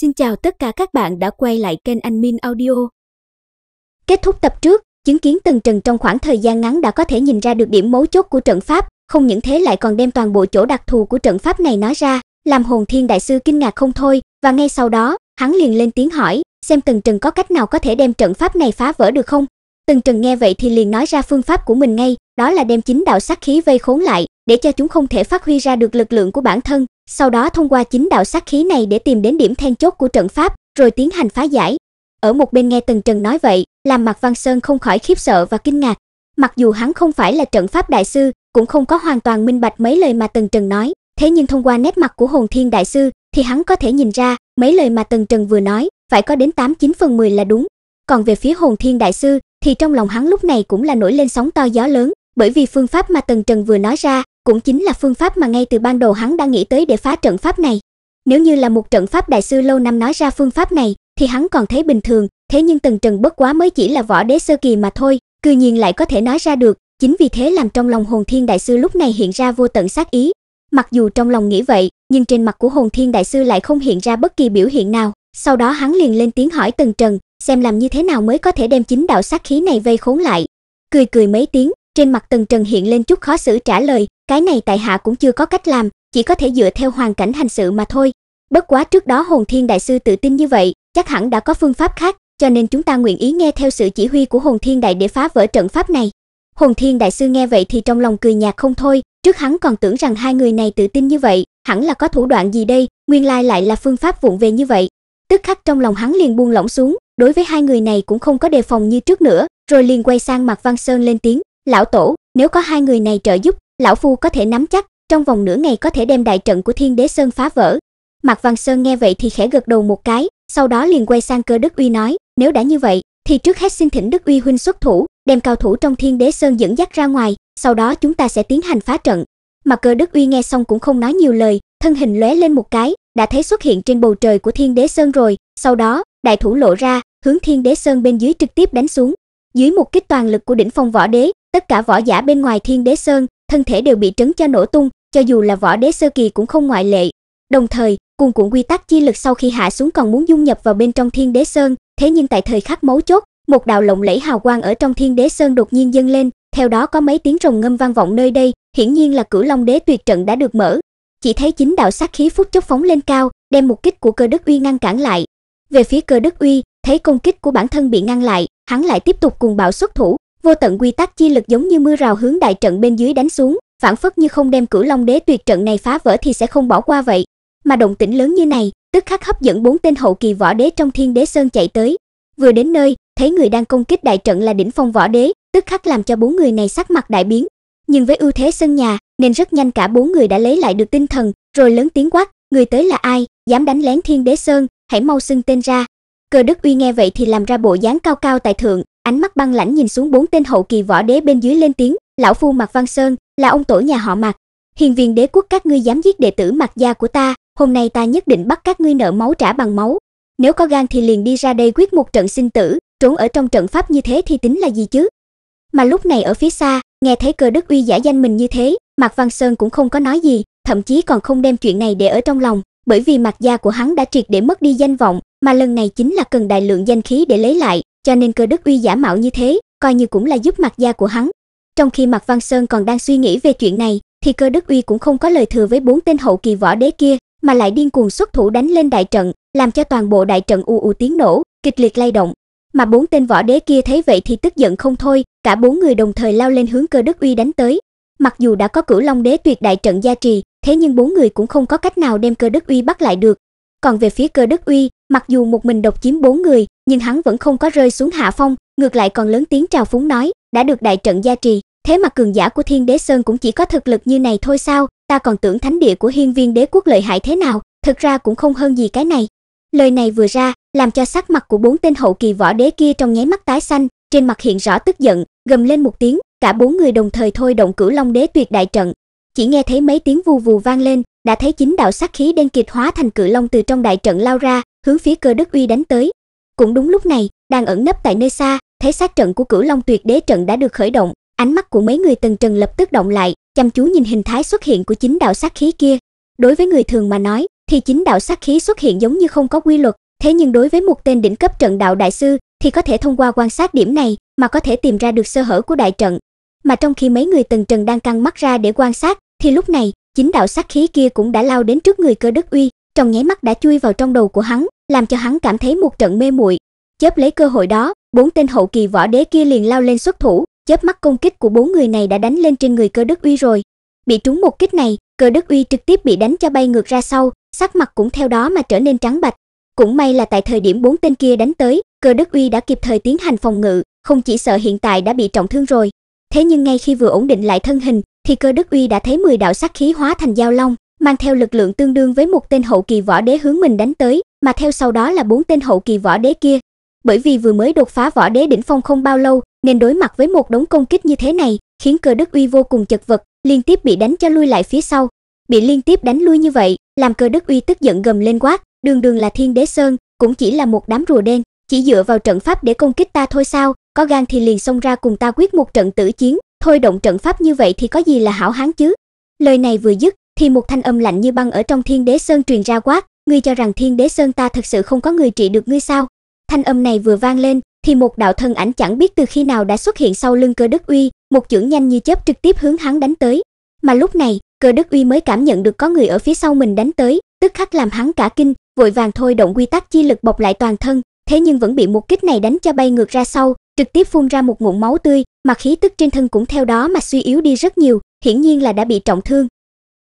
Xin chào tất cả các bạn đã quay lại kênh Anh Min Audio. Kết thúc tập trước, chứng kiến tần trần trong khoảng thời gian ngắn đã có thể nhìn ra được điểm mấu chốt của trận pháp, không những thế lại còn đem toàn bộ chỗ đặc thù của trận pháp này nói ra, làm Hồn Thiên đại sư kinh ngạc không thôi, và ngay sau đó, hắn liền lên tiếng hỏi, xem tần Trần có cách nào có thể đem trận pháp này phá vỡ được không? tần Trần nghe vậy thì liền nói ra phương pháp của mình ngay, đó là đem chính đạo sát khí vây khốn lại, để cho chúng không thể phát huy ra được lực lượng của bản thân, sau đó thông qua chính đạo sát khí này để tìm đến điểm then chốt của trận pháp, rồi tiến hành phá giải. Ở một bên nghe Tần Trần nói vậy, làm Mạc Văn Sơn không khỏi khiếp sợ và kinh ngạc. Mặc dù hắn không phải là trận pháp đại sư, cũng không có hoàn toàn minh bạch mấy lời mà Tần Trần nói, thế nhưng thông qua nét mặt của Hồn Thiên đại sư thì hắn có thể nhìn ra, mấy lời mà Tần Trần vừa nói, phải có đến 89 phần 10 là đúng. Còn về phía Hồn Thiên đại sư thì trong lòng hắn lúc này cũng là nổi lên sóng to gió lớn, bởi vì phương pháp mà Tần Trần vừa nói ra cũng chính là phương pháp mà ngay từ ban đầu hắn đã nghĩ tới để phá trận pháp này. Nếu như là một trận pháp đại sư lâu năm nói ra phương pháp này, thì hắn còn thấy bình thường, thế nhưng Tần Trần bất quá mới chỉ là võ đế sơ kỳ mà thôi, cư nhiên lại có thể nói ra được, chính vì thế làm trong lòng Hồn Thiên đại sư lúc này hiện ra vô tận sát ý. Mặc dù trong lòng nghĩ vậy, nhưng trên mặt của Hồn Thiên đại sư lại không hiện ra bất kỳ biểu hiện nào, sau đó hắn liền lên tiếng hỏi Tần Trần, xem làm như thế nào mới có thể đem chính đạo sát khí này vây khốn lại. Cười cười mấy tiếng, trên mặt Tần Trần hiện lên chút khó xử trả lời, cái này tại hạ cũng chưa có cách làm, chỉ có thể dựa theo hoàn cảnh hành sự mà thôi. Bất quá trước đó Hồn Thiên đại sư tự tin như vậy, chắc hẳn đã có phương pháp khác, cho nên chúng ta nguyện ý nghe theo sự chỉ huy của Hồn Thiên đại để phá vỡ trận pháp này. Hồn Thiên đại sư nghe vậy thì trong lòng cười nhạt không thôi, trước hắn còn tưởng rằng hai người này tự tin như vậy, hẳn là có thủ đoạn gì đây, nguyên lai lại là phương pháp vụng về như vậy. Tức khắc trong lòng hắn liền buông lỏng xuống, đối với hai người này cũng không có đề phòng như trước nữa, rồi liền quay sang mặt Văn Sơn lên tiếng, Lão tổ, nếu có hai người này trợ giúp, lão phu có thể nắm chắc, trong vòng nửa ngày có thể đem đại trận của Thiên Đế Sơn phá vỡ. Mạc Văn Sơn nghe vậy thì khẽ gật đầu một cái, sau đó liền quay sang Cơ Đức Uy nói, nếu đã như vậy, thì trước hết xin thỉnh Đức Uy huynh xuất thủ, đem cao thủ trong Thiên Đế Sơn dẫn dắt ra ngoài, sau đó chúng ta sẽ tiến hành phá trận. Mà Cơ Đức Uy nghe xong cũng không nói nhiều lời, thân hình lóe lên một cái, đã thấy xuất hiện trên bầu trời của Thiên Đế Sơn rồi, sau đó, đại thủ lộ ra, hướng Thiên Đế Sơn bên dưới trực tiếp đánh xuống. Dưới một kích toàn lực của đỉnh phong võ đế, Tất cả võ giả bên ngoài Thiên Đế Sơn, thân thể đều bị trấn cho nổ tung, cho dù là võ đế sơ kỳ cũng không ngoại lệ. Đồng thời, cùng cuộn quy tắc chi lực sau khi hạ xuống còn muốn dung nhập vào bên trong Thiên Đế Sơn, thế nhưng tại thời khắc mấu chốt, một đạo lộng lẫy hào quang ở trong Thiên Đế Sơn đột nhiên dâng lên, theo đó có mấy tiếng rồng ngâm vang vọng nơi đây, hiển nhiên là Cửu Long Đế tuyệt trận đã được mở. Chỉ thấy chín đạo sát khí phút chốc phóng lên cao, đem một kích của Cơ Đức Uy ngăn cản lại. Về phía Cơ Đức Uy, thấy công kích của bản thân bị ngăn lại, hắn lại tiếp tục cùng bạo xuất thủ, vô tận quy tắc chi lực giống như mưa rào hướng đại trận bên dưới đánh xuống, phản phất như không đem Cửu Long Đế Tuyệt trận này phá vỡ thì sẽ không bỏ qua vậy. Mà động tĩnh lớn như này, tức khắc hấp dẫn bốn tên hậu kỳ võ đế trong Thiên Đế Sơn chạy tới. Vừa đến nơi, thấy người đang công kích đại trận là đỉnh phong võ đế, tức khắc làm cho bốn người này sắc mặt đại biến. Nhưng với ưu thế sân nhà, nên rất nhanh cả bốn người đã lấy lại được tinh thần, rồi lớn tiếng quát, người tới là ai, dám đánh lén Thiên Đế Sơn, hãy mau xưng tên ra. Cơ Đức Uy nghe vậy thì làm ra bộ dáng cao cao tại thượng, ánh mắt băng lãnh nhìn xuống bốn tên hậu kỳ võ đế bên dưới lên tiếng, lão phu Mạc Văn Sơn, là ông tổ nhà họ Mạc. Hiền viên đế quốc các ngươi dám giết đệ tử Mạc gia của ta, hôm nay ta nhất định bắt các ngươi nợ máu trả bằng máu. Nếu có gan thì liền đi ra đây quyết một trận sinh tử, trốn ở trong trận pháp như thế thì tính là gì chứ? Mà lúc này ở phía xa, nghe thấy cơ đức uy giả danh mình như thế, Mạc Văn Sơn cũng không có nói gì, thậm chí còn không đem chuyện này để ở trong lòng, bởi vì Mạc gia của hắn đã triệt để mất đi danh vọng, mà lần này chính là cần đại lượng danh khí để lấy lại, cho nên cơ đức uy giả mạo như thế, coi như cũng là giúp mặt gia của hắn. Trong khi Mạc Văn Sơn còn đang suy nghĩ về chuyện này, thì cơ đức uy cũng không có lời thừa với bốn tên hậu kỳ võ đế kia, mà lại điên cuồng xuất thủ đánh lên đại trận, làm cho toàn bộ đại trận ù ù tiếng nổ, kịch liệt lay động. Mà bốn tên võ đế kia thấy vậy thì tức giận không thôi, cả bốn người đồng thời lao lên hướng cơ đức uy đánh tới. Mặc dù đã có Cửu Long Đế tuyệt đại trận gia trì, thế nhưng bốn người cũng không có cách nào đem cơ đức uy bắt lại được. Còn về phía cơ đức uy, mặc dù một mình độc chiếm bốn người, nhưng hắn vẫn không có rơi xuống hạ phong, ngược lại còn lớn tiếng trào phúng nói, đã được đại trận gia trì, thế mà cường giả của Thiên Đế Sơn cũng chỉ có thực lực như này thôi sao, ta còn tưởng thánh địa của Hiên Viên Đế quốc lợi hại thế nào, thực ra cũng không hơn gì cái này. Lời này vừa ra, làm cho sắc mặt của bốn tên hậu kỳ võ đế kia trong nháy mắt tái xanh, trên mặt hiện rõ tức giận, gầm lên một tiếng, cả bốn người đồng thời thôi động Cửu Long Đế Tuyệt đại trận. Chỉ nghe thấy mấy tiếng vù vù vang lên, đã thấy chính đạo sát khí đen kịt hóa thành cự long từ trong đại trận lao ra, hướng phía Cơ Đức Uy đánh tới, cũng đúng lúc này, đang ẩn nấp tại nơi xa, thế sát trận của Cửu Long Tuyệt Đế trận đã được khởi động, ánh mắt của mấy người Tần Trần lập tức động lại, chăm chú nhìn hình thái xuất hiện của chính đạo sát khí kia. Đối với người thường mà nói, thì chính đạo sát khí xuất hiện giống như không có quy luật, thế nhưng đối với một tên đỉnh cấp trận đạo đại sư thì có thể thông qua quan sát điểm này mà có thể tìm ra được sơ hở của đại trận. Mà trong khi mấy người Tần Trần đang căng mắt ra để quan sát, thì lúc này, chính đạo sát khí kia cũng đã lao đến trước người Cơ Đức Uy, trong nháy mắt đã chui vào trong đầu của hắn, làm cho hắn cảm thấy một trận mê muội. Chớp lấy cơ hội đó, bốn tên hậu kỳ võ đế kia liền lao lên xuất thủ, chớp mắt công kích của bốn người này đã đánh lên trên người Cơ Đức Uy rồi. Bị trúng một kích này, Cơ Đức Uy trực tiếp bị đánh cho bay ngược ra sau, sắc mặt cũng theo đó mà trở nên trắng bệch. Cũng may là tại thời điểm bốn tên kia đánh tới, Cơ Đức Uy đã kịp thời tiến hành phòng ngự, không chỉ sợ hiện tại đã bị trọng thương rồi. Thế nhưng ngay khi vừa ổn định lại thân hình, thì Cơ Đức Uy đã thấy 10 đạo sát khí hóa thành dao long, mang theo lực lượng tương đương với một tên hậu kỳ võ đế hướng mình đánh tới, mà theo sau đó là bốn tên hậu kỳ võ đế kia. Bởi vì vừa mới đột phá võ đế đỉnh phong không bao lâu, nên đối mặt với một đống công kích như thế này, khiến Cơ Đức Uy vô cùng chật vật, liên tiếp bị đánh cho lui lại phía sau. Bị liên tiếp đánh lui như vậy, làm Cơ Đức Uy tức giận gầm lên quát, đường đường là Thiên Đế Sơn, cũng chỉ là một đám rùa đen, chỉ dựa vào trận pháp để công kích ta thôi sao, có gan thì liền xông ra cùng ta quyết một trận tử chiến, thôi động trận pháp như vậy thì có gì là hảo hán chứ. Lời này vừa dứt, thì một thanh âm lạnh như băng ở trong Thiên Đế Sơn truyền ra quát, ngươi cho rằng Thiên Đế Sơn ta thật sự không có người trị được ngươi sao? Thanh âm này vừa vang lên, thì một đạo thân ảnh chẳng biết từ khi nào đã xuất hiện sau lưng Cơ Đức Uy, một chưởng nhanh như chớp trực tiếp hướng hắn đánh tới. Mà lúc này, Cơ Đức Uy mới cảm nhận được có người ở phía sau mình đánh tới, tức khắc làm hắn cả kinh, vội vàng thôi động quy tắc chi lực bọc lại toàn thân, thế nhưng vẫn bị một kích này đánh cho bay ngược ra sau, trực tiếp phun ra một ngụm máu tươi, mà khí tức trên thân cũng theo đó mà suy yếu đi rất nhiều, hiển nhiên là đã bị trọng thương.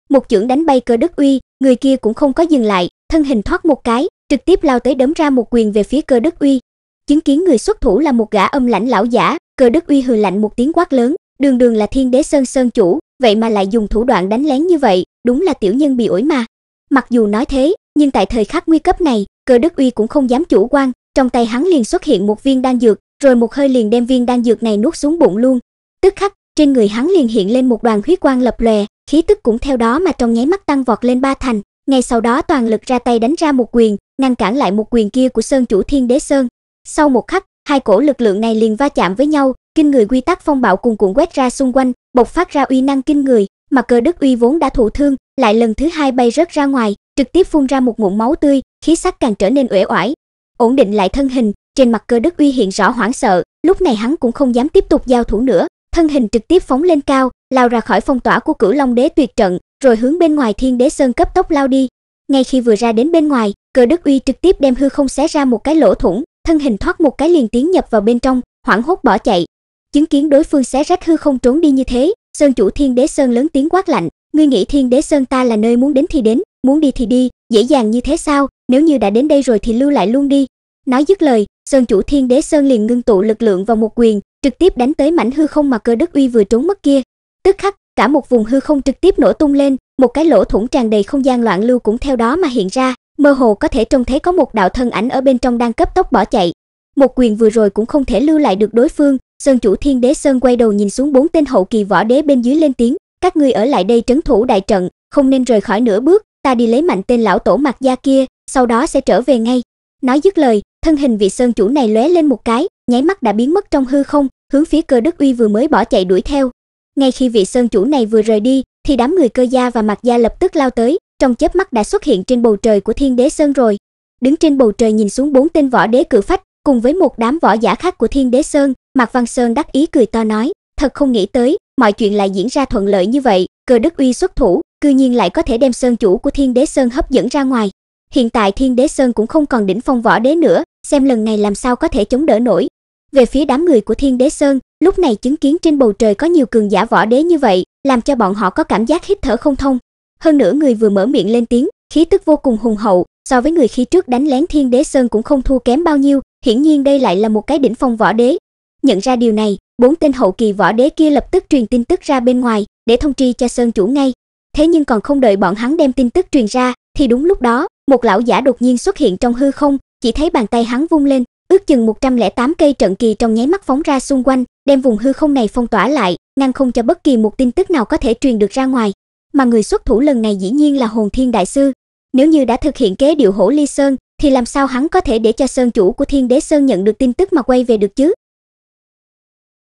Một chưởng đánh bay Cơ Đức Uy, người kia cũng không có dừng lại, thân hình thoát một cái, trực tiếp lao tới đấm ra một quyền về phía Cơ Đức Uy. Chứng kiến người xuất thủ là một gã âm lãnh lão giả, Cơ Đức Uy hừ lạnh một tiếng quát lớn, đường đường là Thiên Đế Sơn sơn chủ, vậy mà lại dùng thủ đoạn đánh lén như vậy, đúng là tiểu nhân bị ổi mà. Mặc dù nói thế, nhưng tại thời khắc nguy cấp này, Cơ Đức Uy cũng không dám chủ quan, trong tay hắn liền xuất hiện một viên đan dược, rồi một hơi liền đem viên đan dược này nuốt xuống bụng luôn. Tức khắc, trên người hắn liền hiện lên một đoàn huyết quang lập lòe, khí tức cũng theo đó mà trong nháy mắt tăng vọt lên ba thành, ngay sau đó toàn lực ra tay đánh ra một quyền, ngăn cản lại một quyền kia của Sơn chủ Thiên Đế Sơn. Sau một khắc, hai cổ lực lượng này liền va chạm với nhau, kinh người quy tắc phong bạo cùng cuộn quét ra xung quanh, bộc phát ra uy năng kinh người, mà Cơ Đức Uy vốn đã thụ thương, lại lần thứ hai bay rớt ra ngoài, trực tiếp phun ra một ngụm máu tươi, khí sắc càng trở nên uể oải. Ổn định lại thân hình, trên mặt Cơ Đức Uy hiện rõ hoảng sợ, lúc này hắn cũng không dám tiếp tục giao thủ nữa, thân hình trực tiếp phóng lên cao, lao ra khỏi phong tỏa của Cửu Long Đế tuyệt trận, rồi hướng bên ngoài Thiên Đế Sơn cấp tốc lao đi. Ngay khi vừa ra đến bên ngoài, Cờ Đức Uy trực tiếp đem hư không xé ra một cái lỗ thủng, thân hình thoát một cái liền tiến nhập vào bên trong, hoảng hốt bỏ chạy. Chứng kiến đối phương xé rách hư không trốn đi như thế, Sơn chủ Thiên Đế Sơn lớn tiếng quát lạnh, ngươi nghĩ Thiên Đế Sơn ta là nơi muốn đến thì đến, muốn đi thì đi, dễ dàng như thế sao, nếu như đã đến đây rồi thì lưu lại luôn đi. Nói dứt lời, Sơn chủ Thiên Đế Sơn liền ngưng tụ lực lượng vào một quyền, trực tiếp đánh tới mảnh hư không mà cơ đức uy vừa trốn mất kia. Tức khắc, cả một vùng hư không trực tiếp nổ tung lên, một cái lỗ thủng tràn đầy không gian loạn lưu cũng theo đó mà hiện ra, mơ hồ có thể trông thấy có một đạo thân ảnh ở bên trong đang cấp tốc bỏ chạy. Một quyền vừa rồi cũng không thể lưu lại được đối phương, Sơn chủ Thiên Đế Sơn quay đầu nhìn xuống bốn tên hậu kỳ võ đế bên dưới lên tiếng, các ngươi ở lại đây trấn thủ đại trận, không nên rời khỏi nửa bước, ta đi lấy mạnh tên lão tổ mặt gia kia, sau đó sẽ trở về ngay. Nói dứt lời, thân hình vị sơn chủ này lóe lên một cái, nháy mắt đã biến mất trong hư không, hướng phía Cơ Đức Uy vừa mới bỏ chạy đuổi theo. Ngay khi vị sơn chủ này vừa rời đi, thì đám người Cơ gia và Mạc gia lập tức lao tới, trong chớp mắt đã xuất hiện trên bầu trời của Thiên Đế Sơn rồi. Đứng trên bầu trời nhìn xuống bốn tên võ đế cử phách, cùng với một đám võ giả khác của Thiên Đế Sơn, Mạc Văn Sơn đắc ý cười to nói, thật không nghĩ tới, mọi chuyện lại diễn ra thuận lợi như vậy, Cơ Đức Uy xuất thủ, cư nhiên lại có thể đem sơn chủ của Thiên Đế Sơn hấp dẫn ra ngoài. Hiện tại Thiên Đế Sơn cũng không còn đỉnh phong võ đế nữa, xem lần này làm sao có thể chống đỡ nổi, về phía đám người của Thiên Đế Sơn, lúc này chứng kiến trên bầu trời có nhiều cường giả võ đế như vậy, làm cho bọn họ có cảm giác hít thở không thông. Hơn nữa người vừa mở miệng lên tiếng, khí tức vô cùng hùng hậu, so với người khi trước đánh lén Thiên Đế Sơn cũng không thua kém bao nhiêu, hiển nhiên đây lại là một cái đỉnh phong võ đế. Nhận ra điều này, bốn tên hậu kỳ võ đế kia lập tức truyền tin tức ra bên ngoài để thông tri cho Sơn chủ ngay. Thế nhưng còn không đợi bọn hắn đem tin tức truyền ra, thì đúng lúc đó, một lão giả đột nhiên xuất hiện trong hư không, chỉ thấy bàn tay hắn vung lên, ước chừng 108 cây trận kỳ trong nháy mắt phóng ra xung quanh, đem vùng hư không này phong tỏa lại, ngăn không cho bất kỳ một tin tức nào có thể truyền được ra ngoài. Mà người xuất thủ lần này dĩ nhiên là Hồn Thiên đại sư. Nếu như đã thực hiện kế điệu hổ ly sơn, thì làm sao hắn có thể để cho sơn chủ của Thiên Đế Sơn nhận được tin tức mà quay về được chứ?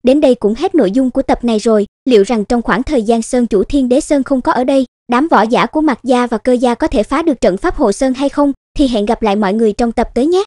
Đến đây cũng hết nội dung của tập này rồi, liệu rằng trong khoảng thời gian sơn chủ Thiên Đế Sơn không có ở đây, đám võ giả của Mạc gia và Cơ gia có thể phá được trận pháp hộ sơn hay không thì hẹn gặp lại mọi người trong tập tới nhé.